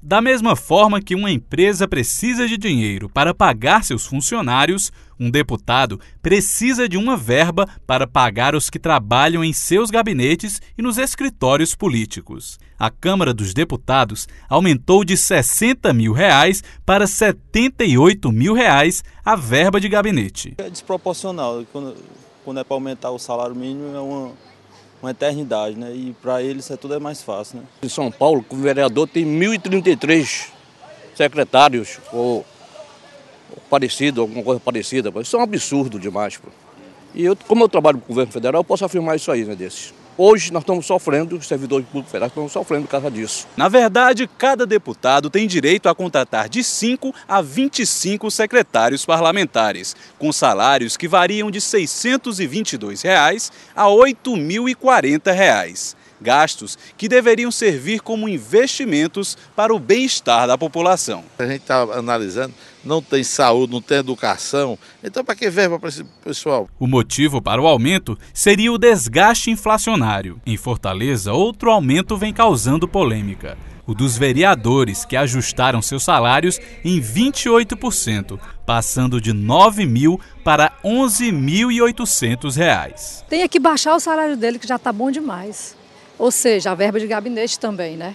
Da mesma forma que uma empresa precisa de dinheiro para pagar seus funcionários, um deputado precisa de uma verba para pagar os que trabalham em seus gabinetes e nos escritórios políticos. A Câmara dos Deputados aumentou de 60 mil reais para 78 mil reais a verba de gabinete. É desproporcional. Quando, quando é para aumentar o salário mínimo, é uma uma eternidade, né? E para eles é tudo é mais fácil, né? Em São Paulo, o vereador tem 1033 secretários ou, ou parecido, alguma coisa parecida. Isso é um absurdo demais, pô. E eu, como eu trabalho com o governo federal, eu posso afirmar isso aí, né, desses. Hoje nós estamos sofrendo, os servidores públicos federais estão sofrendo por causa disso. Na verdade, cada deputado tem direito a contratar de 5 a 25 secretários parlamentares, com salários que variam de R$ 622 reais a R$ 8.040. Reais gastos que deveriam servir como investimentos para o bem-estar da população. A gente está analisando, não tem saúde, não tem educação, então para que verba para esse pessoal? O motivo para o aumento seria o desgaste inflacionário. Em Fortaleza, outro aumento vem causando polêmica o dos vereadores que ajustaram seus salários em 28%, passando de 9 mil para 11.800 reais. Tem que baixar o salário dele que já está bom demais. Ou seja, a verba de gabinete também, né?